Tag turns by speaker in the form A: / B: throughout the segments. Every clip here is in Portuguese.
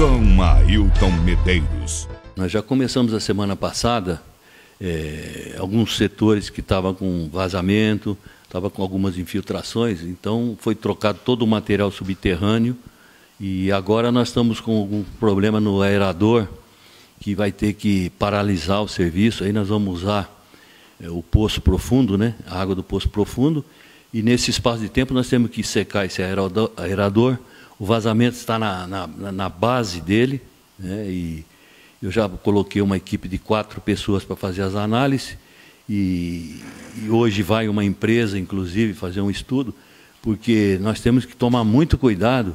A: com Ailton Medeiros. Nós já começamos a semana passada é, alguns setores que estavam com vazamento, estavam com algumas infiltrações, então foi trocado todo o material subterrâneo e agora nós estamos com algum problema no aerador que vai ter que paralisar o serviço. Aí nós vamos usar é, o poço profundo, né? a água do poço profundo, e nesse espaço de tempo nós temos que secar esse aerador o vazamento está na, na, na base dele, né? e eu já coloquei uma equipe de quatro pessoas para fazer as análises, e, e hoje vai uma empresa, inclusive, fazer um estudo, porque nós temos que tomar muito cuidado,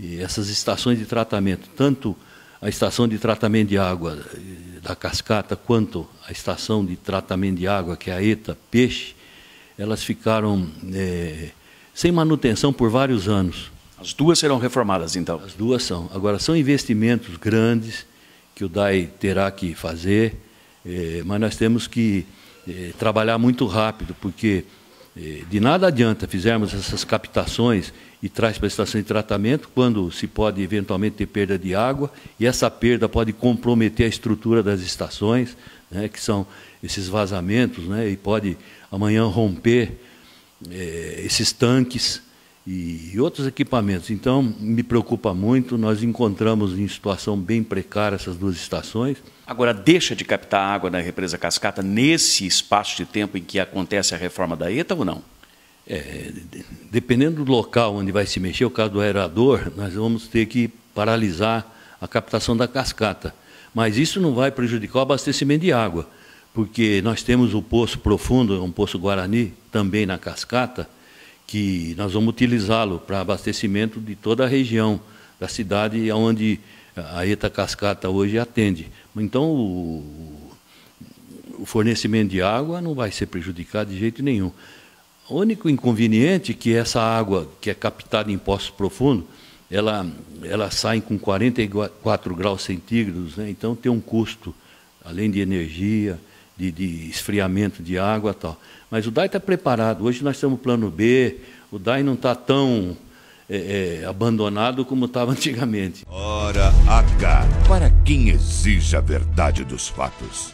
A: e essas estações de tratamento, tanto a estação de tratamento de água eh, da Cascata quanto a estação de tratamento de água, que é a ETA Peixe, elas ficaram é, sem manutenção por vários anos. As duas serão reformadas, então? As duas são. Agora, são investimentos grandes que o DAI terá que fazer, eh, mas nós temos que eh, trabalhar muito rápido, porque eh, de nada adianta fizermos essas captações e traz para a estação de tratamento, quando se pode eventualmente ter perda de água, e essa perda pode comprometer a estrutura das estações, né, que são esses vazamentos, né, e pode amanhã romper esses tanques e outros equipamentos. Então, me preocupa muito, nós encontramos em situação bem precária essas duas estações. Agora, deixa de captar água na represa Cascata nesse espaço de tempo em que acontece a reforma da ETA ou não? É, dependendo do local onde vai se mexer, o caso do aerador, nós vamos ter que paralisar a captação da cascata. Mas isso não vai prejudicar o abastecimento de água, porque nós temos o poço profundo, um poço Guarani, também na cascata, que nós vamos utilizá-lo para abastecimento de toda a região da cidade onde a ETA Cascata hoje atende. Então, o, o fornecimento de água não vai ser prejudicado de jeito nenhum. O único inconveniente é que essa água que é captada em poços profundos, ela, ela sai com 44 graus centígrados, né? então tem um custo, além de energia, de, de esfriamento de água tal. Mas o DAI está preparado. Hoje nós temos o plano B, o DAI não está tão é, é, abandonado como estava antigamente. H, para quem exige a verdade dos fatos.